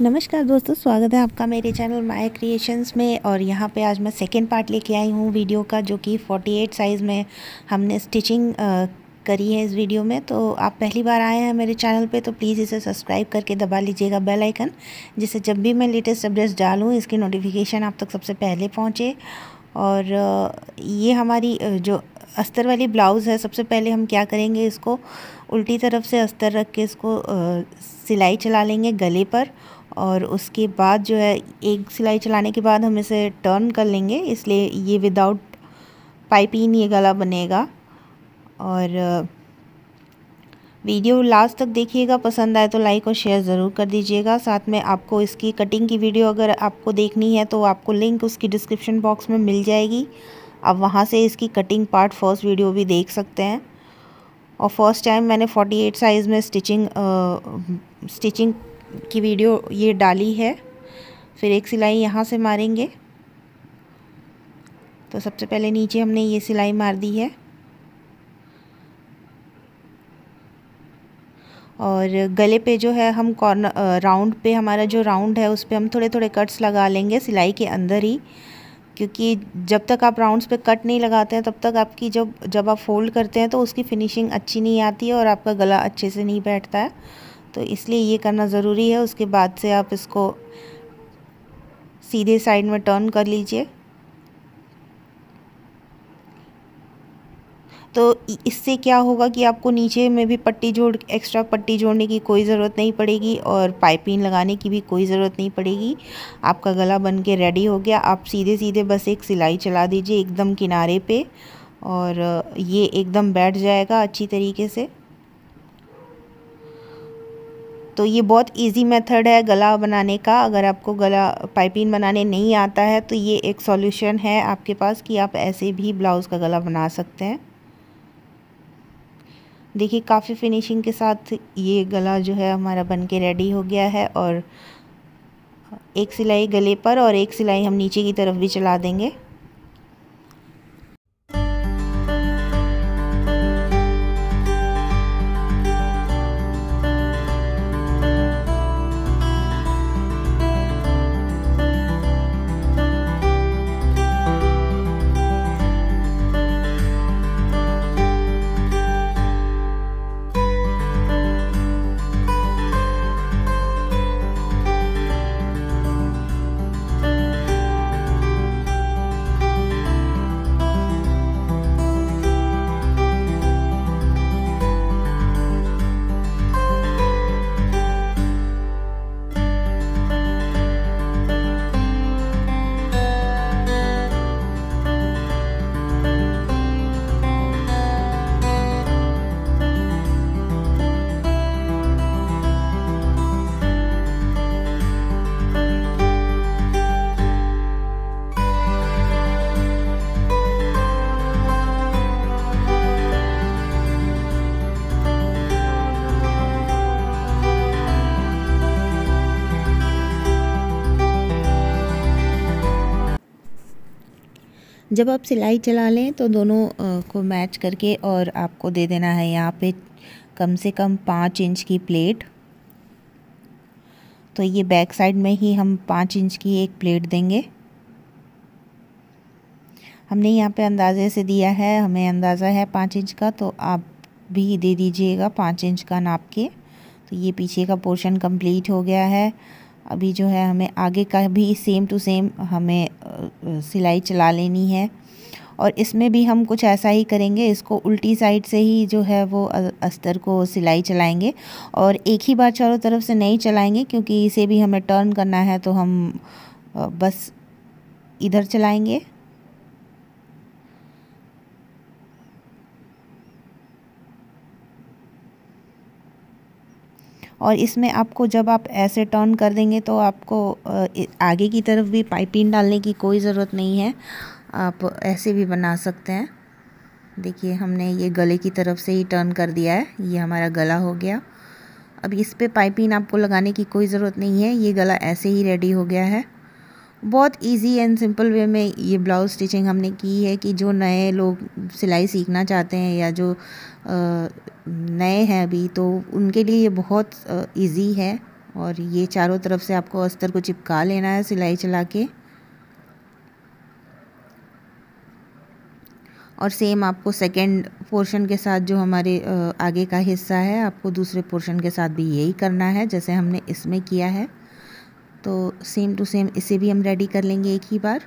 नमस्कार दोस्तों स्वागत है आपका मेरे चैनल माय क्रिएशंस में और यहाँ पे आज मैं सेकेंड पार्ट लेके आई हूँ वीडियो का जो कि 48 साइज़ में हमने स्टिचिंग करी है इस वीडियो में तो आप पहली बार आए हैं मेरे चैनल पे तो प्लीज़ इसे सब्सक्राइब करके दबा लीजिएगा बेल आइकन जिससे जब भी मैं लेटेस्ट अपडेट्स डालूँ इसकी नोटिफिकेशन आप तक सबसे पहले पहुँचे और ये हमारी जो अस्तर वाली ब्लाउज़ है सबसे पहले हम क्या करेंगे इसको उल्टी तरफ से अस्तर रख के इसको सिलाई चला लेंगे गले पर और उसके बाद जो है एक सिलाई चलाने के बाद हम इसे टर्न कर लेंगे इसलिए ये विदाउट पाइपिंग ये गला बनेगा और वीडियो लास्ट तक देखिएगा पसंद आए तो लाइक और शेयर ज़रूर कर दीजिएगा साथ में आपको इसकी कटिंग की वीडियो अगर आपको देखनी है तो आपको लिंक उसकी डिस्क्रिप्शन बॉक्स में मिल जाएगी आप वहाँ से इसकी कटिंग पार्ट फर्स्ट वीडियो भी देख सकते हैं और फर्स्ट टाइम मैंने 48 साइज़ में स्टिचिंग स्टिचिंग की वीडियो ये डाली है फिर एक सिलाई यहाँ से मारेंगे तो सबसे पहले नीचे हमने ये सिलाई मार दी है और गले पे जो है हम कॉर्नर राउंड पे हमारा जो राउंड है उस पर हम थोड़े थोड़े कट्स लगा लेंगे सिलाई के अंदर ही क्योंकि जब तक आप राउंड्स पे कट नहीं लगाते हैं तब तक आपकी जब जब आप फोल्ड करते हैं तो उसकी फिनिशिंग अच्छी नहीं आती है और आपका गला अच्छे से नहीं बैठता है तो इसलिए ये करना ज़रूरी है उसके बाद से आप इसको सीधे साइड में टर्न कर लीजिए तो इससे क्या होगा कि आपको नीचे में भी पट्टी जोड़ एक्स्ट्रा पट्टी जोड़ने की कोई ज़रूरत नहीं पड़ेगी और पाइपिंग लगाने की भी कोई ज़रूरत नहीं पड़ेगी आपका गला बन के रेडी हो गया आप सीधे सीधे बस एक सिलाई चला दीजिए एकदम किनारे पे और ये एकदम बैठ जाएगा अच्छी तरीके से तो ये बहुत इजी मेथड है गला बनाने का अगर आपको गला पाइपिंग बनाने नहीं आता है तो ये एक सॉल्यूशन है आपके पास कि आप ऐसे भी ब्लाउज़ का गला बना सकते हैं देखिए काफ़ी फिनिशिंग के साथ ये गला जो है हमारा बन के रेडी हो गया है और एक सिलाई गले पर और एक सिलाई हम नीचे की तरफ भी चला देंगे जब आप सिलाई चला लें तो दोनों को मैच करके और आपको दे देना है यहाँ पे कम से कम पाँच इंच की प्लेट तो ये बैक साइड में ही हम पाँच इंच की एक प्लेट देंगे हमने यहाँ पे अंदाज़े से दिया है हमें अंदाज़ा है पाँच इंच का तो आप भी दे दीजिएगा पाँच इंच का नाप के तो ये पीछे का पोर्शन कंप्लीट हो गया है अभी जो है हमें आगे का भी सेम टू सेम हमें सिलाई चला लेनी है और इसमें भी हम कुछ ऐसा ही करेंगे इसको उल्टी साइड से ही जो है वो अस्तर को सिलाई चलाएंगे और एक ही बार चारों तरफ से नहीं चलाएंगे क्योंकि इसे भी हमें टर्न करना है तो हम बस इधर चलाएंगे और इसमें आपको जब आप ऐसे टर्न कर देंगे तो आपको आगे की तरफ भी पाइपिंग डालने की कोई ज़रूरत नहीं है आप ऐसे भी बना सकते हैं देखिए हमने ये गले की तरफ से ही टर्न कर दिया है ये हमारा गला हो गया अब इस पर पाइपिंग आपको लगाने की कोई ज़रूरत नहीं है ये गला ऐसे ही रेडी हो गया है बहुत इजी एंड सिंपल वे में ये ब्लाउज स्टिचिंग हमने की है कि जो नए लोग सिलाई सीखना चाहते हैं या जो नए हैं अभी तो उनके लिए ये बहुत इजी है और ये चारों तरफ से आपको अस्तर को चिपका लेना है सिलाई चला के और सेम आपको सेकेंड पोर्शन के साथ जो हमारे आगे का हिस्सा है आपको दूसरे पोर्शन के साथ भी यही करना है जैसे हमने इसमें किया है तो सेम टू सेम इसे भी हम रेडी कर लेंगे एक ही बार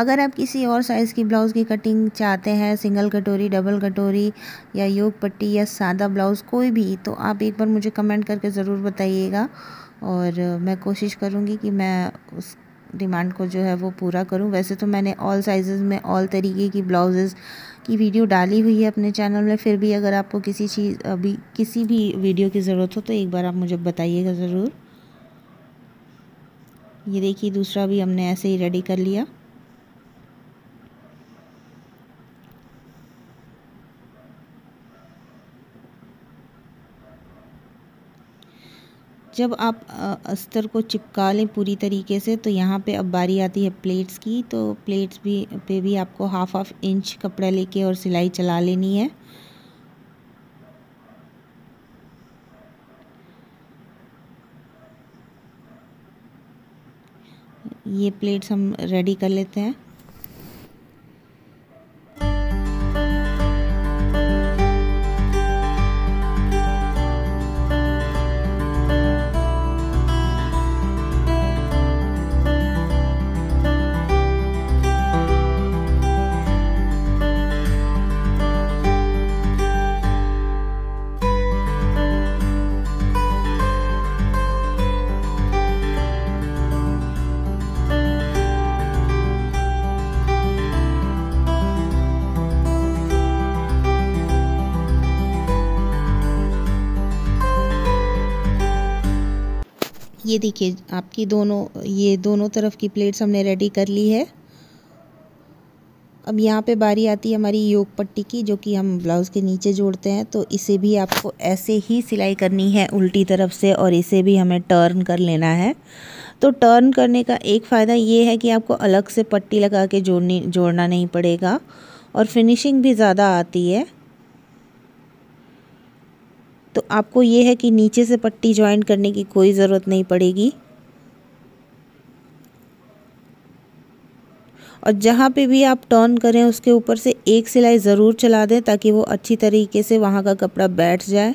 अगर आप किसी और साइज़ की ब्लाउज़ की कटिंग चाहते हैं सिंगल कटोरी डबल कटोरी या योग पट्टी या सादा ब्लाउज़ कोई भी तो आप एक बार मुझे कमेंट करके ज़रूर बताइएगा और मैं कोशिश करूँगी कि मैं उस डिमांड को जो है वो पूरा करूँ वैसे तो मैंने ऑल साइज़ में ऑल तरीके की ब्लाउजेज़ की वीडियो डाली हुई है अपने चैनल में फिर भी अगर आपको किसी चीज़ अभी किसी भी वीडियो की ज़रूरत हो तो एक बार आप मुझे बताइएगा ज़रूर ये देखिए दूसरा भी हमने ऐसे ही रेडी कर लिया जब आप अस्तर को चिपका लें पूरी तरीके से तो यहाँ पे अब बारी आती है प्लेट्स की तो प्लेट्स भी पे भी आपको हाफ हाफ इंच कपड़ा लेके और सिलाई चला लेनी है ये प्लेट्स हम रेडी कर लेते हैं ये देखिए आपकी दोनों ये दोनों तरफ की प्लेट्स हमने रेडी कर ली है अब यहाँ पे बारी आती है हमारी योग पट्टी की जो कि हम ब्लाउज़ के नीचे जोड़ते हैं तो इसे भी आपको ऐसे ही सिलाई करनी है उल्टी तरफ से और इसे भी हमें टर्न कर लेना है तो टर्न करने का एक फ़ायदा ये है कि आपको अलग से पट्टी लगा के जोड़नी जोड़ना नहीं पड़ेगा और फिनिशिंग भी ज़्यादा आती है तो आपको ये है कि नीचे से पट्टी ज्वाइन करने की कोई ज़रूरत नहीं पड़ेगी और जहाँ पे भी आप टर्न करें उसके ऊपर से एक सिलाई ज़रूर चला दें ताकि वो अच्छी तरीके से वहाँ का कपड़ा बैठ जाए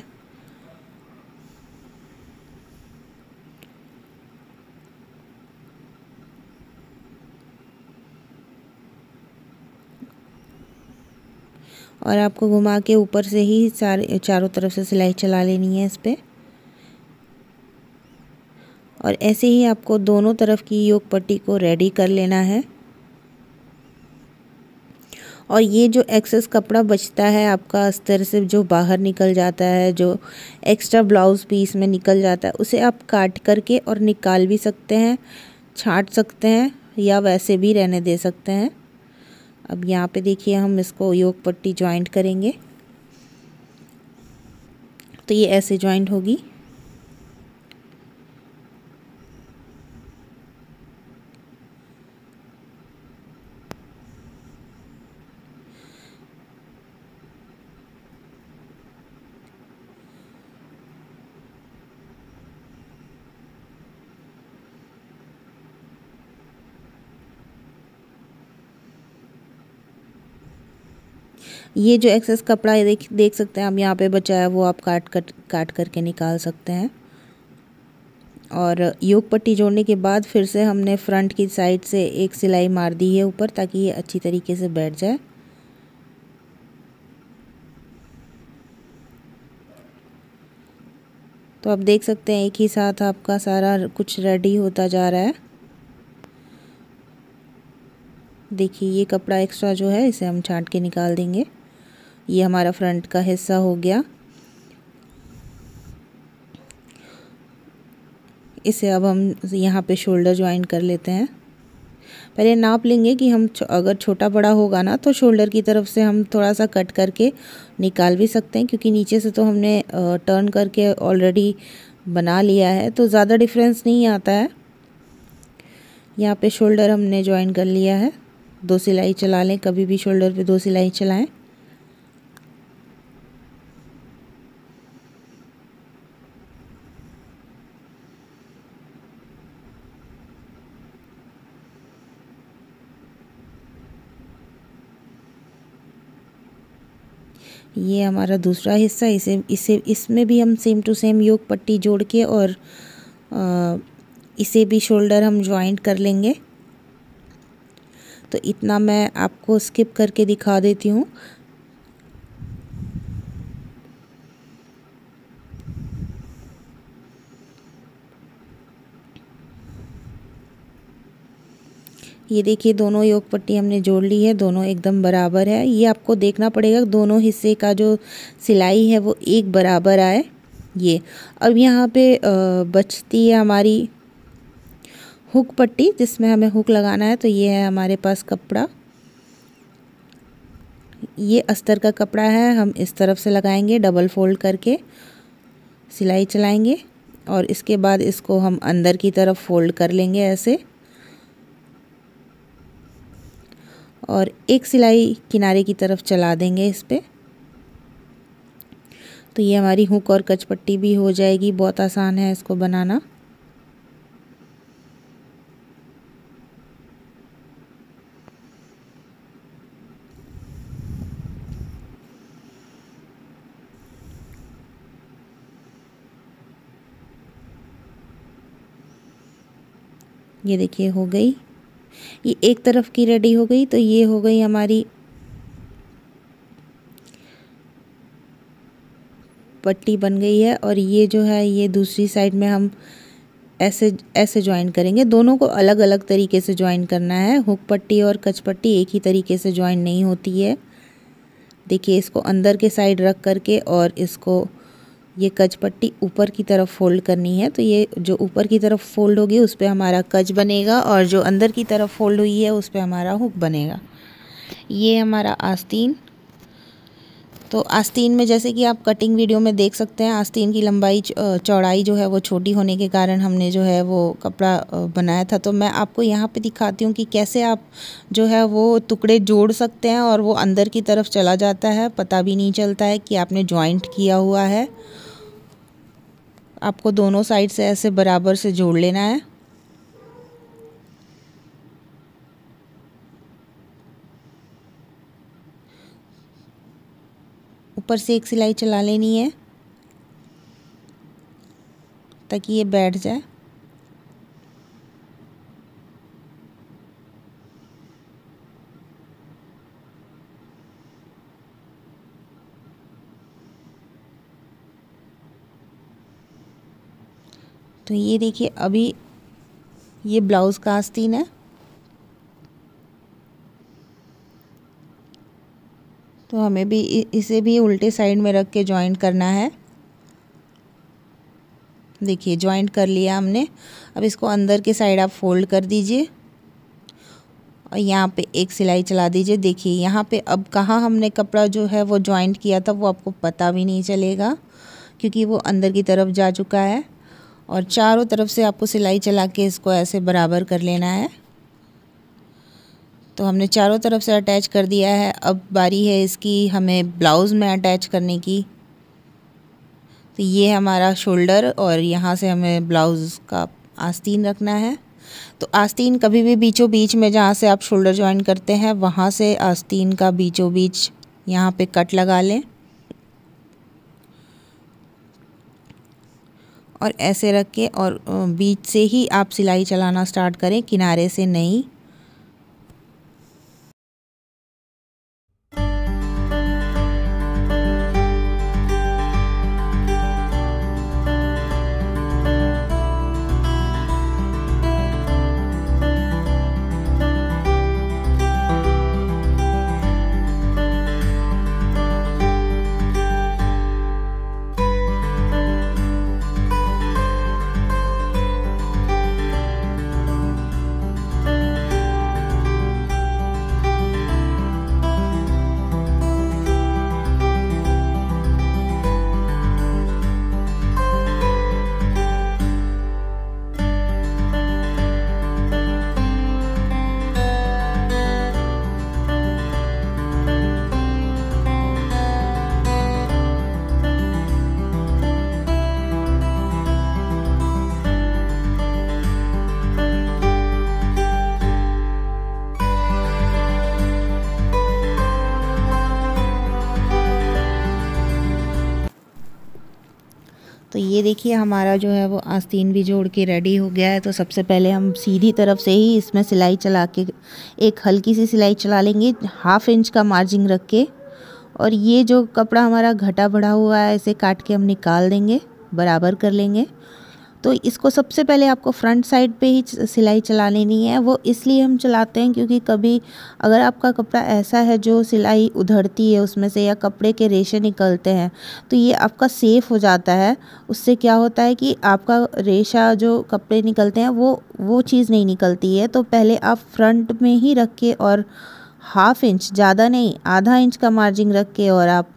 और आपको घुमा के ऊपर से ही सारे चारों तरफ से सिलाई चला लेनी है इस पर और ऐसे ही आपको दोनों तरफ की योग पट्टी को रेडी कर लेना है और ये जो एक्सेस कपड़ा बचता है आपका अस्तर से जो बाहर निकल जाता है जो एक्स्ट्रा ब्लाउज़ पीस में निकल जाता है उसे आप काट करके और निकाल भी सकते हैं छाट सकते हैं या वैसे भी रहने दे सकते हैं अब यहाँ पे देखिए हम इसको योग पट्टी ज्वाइंट करेंगे तो ये ऐसे ज्वाइंट होगी ये जो एक्सेस कपड़ा देख देख सकते हैं आप यहाँ पे बचा है वो आप काट कट काट करके निकाल सकते हैं और योग पट्टी जोड़ने के बाद फिर से हमने फ्रंट की साइड से एक सिलाई मार दी है ऊपर ताकि ये अच्छी तरीके से बैठ जाए तो आप देख सकते हैं एक ही साथ आपका सारा कुछ रेडी होता जा रहा है देखिए ये कपड़ा एक्स्ट्रा जो है इसे हम छांट के निकाल देंगे ये हमारा फ्रंट का हिस्सा हो गया इसे अब हम यहाँ पे शोल्डर ज्वाइन कर लेते हैं पहले नाप लेंगे कि हम अगर छोटा बड़ा होगा ना तो शोल्डर की तरफ से हम थोड़ा सा कट करके निकाल भी सकते हैं क्योंकि नीचे से तो हमने टर्न करके ऑलरेडी बना लिया है तो ज़्यादा डिफरेंस नहीं आता है यहाँ पे शोल्डर हमने ज्वाइन कर लिया है दो सिलाई चला लें कभी भी शोल्डर पे दो सिलाई चलाएं ये हमारा दूसरा हिस्सा इसे इसे इसमें भी हम सेम टू सेम योग पट्टी जोड़ के और आ, इसे भी शोल्डर हम ज्वाइंट कर लेंगे तो इतना मैं आपको स्किप करके दिखा देती हूँ ये देखिए दोनों योग पट्टी हमने जोड़ ली है दोनों एकदम बराबर है ये आपको देखना पड़ेगा दोनों हिस्से का जो सिलाई है वो एक बराबर आए ये अब यहाँ पे बचती है हमारी हुक पट्टी जिसमें हमें हुक लगाना है तो ये है हमारे पास कपड़ा ये अस्तर का कपड़ा है हम इस तरफ से लगाएंगे डबल फोल्ड करके सिलाई चलाएंगे और इसके बाद इसको हम अंदर की तरफ फोल्ड कर लेंगे ऐसे और एक सिलाई किनारे की तरफ चला देंगे इस पर तो ये हमारी हुक और कचपट्टी भी हो जाएगी बहुत आसान है इसको बनाना ये देखिए हो गई ये एक तरफ की रेडी हो गई तो ये हो गई हमारी पट्टी बन गई है और ये जो है ये दूसरी साइड में हम ऐसे ऐसे ज्वाइन करेंगे दोनों को अलग अलग तरीके से ज्वाइन करना है हुक पट्टी और कच पट्टी एक ही तरीके से ज्वाइन नहीं होती है देखिए इसको अंदर के साइड रख करके और इसको ये कज पट्टी ऊपर की तरफ फोल्ड करनी है तो ये जो ऊपर की तरफ फोल्ड होगी उस पर हमारा कज बनेगा और जो अंदर की तरफ फोल्ड हुई है उस पर हमारा हुक बनेगा ये हमारा आस्तीन तो आस्तीन में जैसे कि आप कटिंग वीडियो में देख सकते हैं आस्तीन की लंबाई चौड़ाई जो है वो छोटी होने के कारण हमने जो है वो कपड़ा बनाया था तो मैं आपको यहाँ पे दिखाती हूँ कि कैसे आप जो है वो टुकड़े जोड़ सकते हैं और वो अंदर की तरफ चला जाता है पता भी नहीं चलता है कि आपने जॉइंट किया हुआ है आपको दोनों साइड से ऐसे बराबर से जोड़ लेना है ऊपर से एक सिलाई चला लेनी है ताकि ये बैठ जाए तो ये देखिए अभी ये ब्लाउज़ का आस्तीन है तो हमें भी इसे भी उल्टे साइड में रख के ज्वाइंट करना है देखिए ज्वाइंट कर लिया हमने अब इसको अंदर के साइड आप फोल्ड कर दीजिए और यहाँ पे एक सिलाई चला दीजिए देखिए यहाँ पे अब कहाँ हमने कपड़ा जो है वो ज्वाइंट किया था वो आपको पता भी नहीं चलेगा क्योंकि वो अंदर की तरफ जा चुका है और चारों तरफ से आपको सिलाई चला के इसको ऐसे बराबर कर लेना है तो हमने चारों तरफ से अटैच कर दिया है अब बारी है इसकी हमें ब्लाउज़ में अटैच करने की तो ये हमारा शोल्डर और यहाँ से हमें ब्लाउज़ का आस्तीन रखना है तो आस्तीन कभी भी बीचों बीच में जहाँ से आप शोल्डर ज्वाइन करते हैं वहाँ से आस्तीन का बीचों बीच यहाँ पे कट लगा लें और ऐसे रख के और बीच से ही आप सिलाई चलाना स्टार्ट करें किनारे से नहीं ये देखिए हमारा जो है वो आस्तीन भी जोड़ के रेडी हो गया है तो सबसे पहले हम सीधी तरफ से ही इसमें सिलाई चला के एक हल्की सी सिलाई चला लेंगे हाफ इंच का मार्जिन रख के और ये जो कपड़ा हमारा घटा बढ़ा हुआ है इसे काट के हम निकाल देंगे बराबर कर लेंगे तो इसको सबसे पहले आपको फ्रंट साइड पे ही सिलाई चला लेनी है वो इसलिए हम चलाते हैं क्योंकि कभी अगर आपका कपड़ा ऐसा है जो सिलाई उधड़ती है उसमें से या कपड़े के रेशे निकलते हैं तो ये आपका सेफ़ हो जाता है उससे क्या होता है कि आपका रेशा जो कपड़े निकलते हैं वो वो चीज़ नहीं निकलती है तो पहले आप फ्रंट में ही रख के और हाफ इंच ज़्यादा नहीं आधा इंच का मार्जिन रख के और आप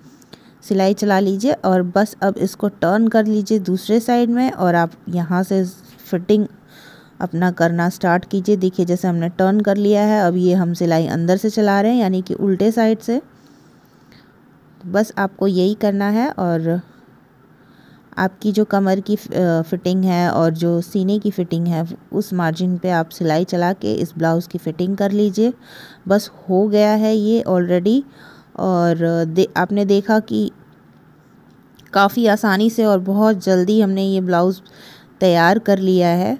सिलाई चला लीजिए और बस अब इसको टर्न कर लीजिए दूसरे साइड में और आप यहाँ से फिटिंग अपना करना स्टार्ट कीजिए देखिए जैसे हमने टर्न कर लिया है अब ये हम सिलाई अंदर से चला रहे हैं यानी कि उल्टे साइड से बस आपको यही करना है और आपकी जो कमर की फ़िटिंग है और जो सीने की फ़िटिंग है उस मार्जिन पे आप सिलाई चला के इस ब्लाउज़ की फ़िटिंग कर लीजिए बस हो गया है ये ऑलरेडी और दे आपने देखा कि काफ़ी आसानी से और बहुत जल्दी हमने ये ब्लाउज़ तैयार कर लिया है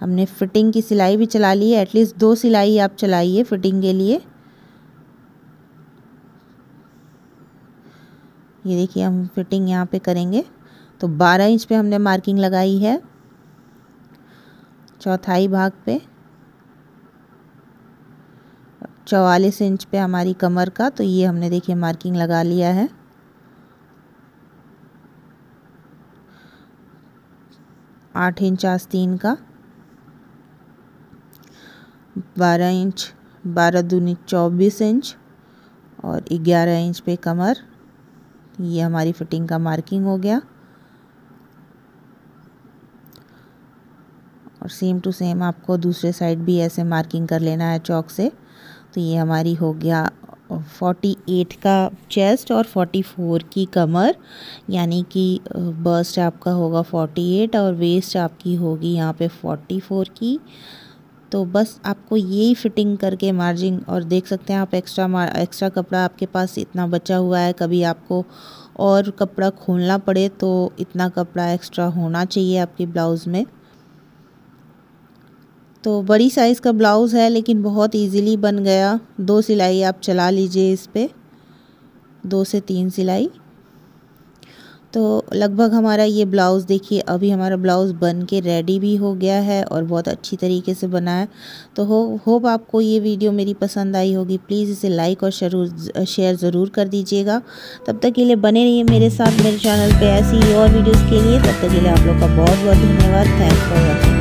हमने फिटिंग की सिलाई भी चला ली है एटलीस्ट दो सिलाई आप चलाइए फिटिंग के लिए ये देखिए हम फिटिंग यहाँ पे करेंगे तो 12 इंच पे हमने मार्किंग लगाई है चौथाई भाग पे चवालीस इंच पे हमारी कमर का तो ये हमने देखिए मार्किंग लगा लिया है आठ इंच आस्तीन का बारह इंच बारह दूनी चौबीस इंच और ग्यारह इंच पे कमर ये हमारी फिटिंग का मार्किंग हो गया और सेम टू सेम आपको दूसरे साइड भी ऐसे मार्किंग कर लेना है चौक से तो ये हमारी हो गया 48 का चेस्ट और 44 की कमर यानी कि बर्स्ट आपका होगा 48 और वेस्ट आपकी होगी यहाँ पे 44 की तो बस आपको यही फिटिंग करके मार्जिन और देख सकते हैं आप एक्स्ट्रा एक्स्ट्रा कपड़ा आपके पास इतना बचा हुआ है कभी आपको और कपड़ा खोलना पड़े तो इतना कपड़ा एक्स्ट्रा होना चाहिए आपके ब्लाउज़ में तो बड़ी साइज़ का ब्लाउज़ है लेकिन बहुत इजीली बन गया दो सिलाई आप चला लीजिए इस पर दो से तीन सिलाई तो लगभग हमारा ये ब्लाउज़ देखिए अभी हमारा ब्लाउज़ बन के रेडी भी हो गया है और बहुत अच्छी तरीके से बना है तो हो होप आपको ये वीडियो मेरी पसंद आई होगी प्लीज़ इसे लाइक और शरूर शेयर ज़रूर कर दीजिएगा तब तक के लिए बने रहिए मेरे साथ मेरे चैनल पे ऐसी ही और वीडियोस के लिए तब तक के लिए आप लोग का बहुत बहुत धन्यवाद थैंक फॉर वॉचिंग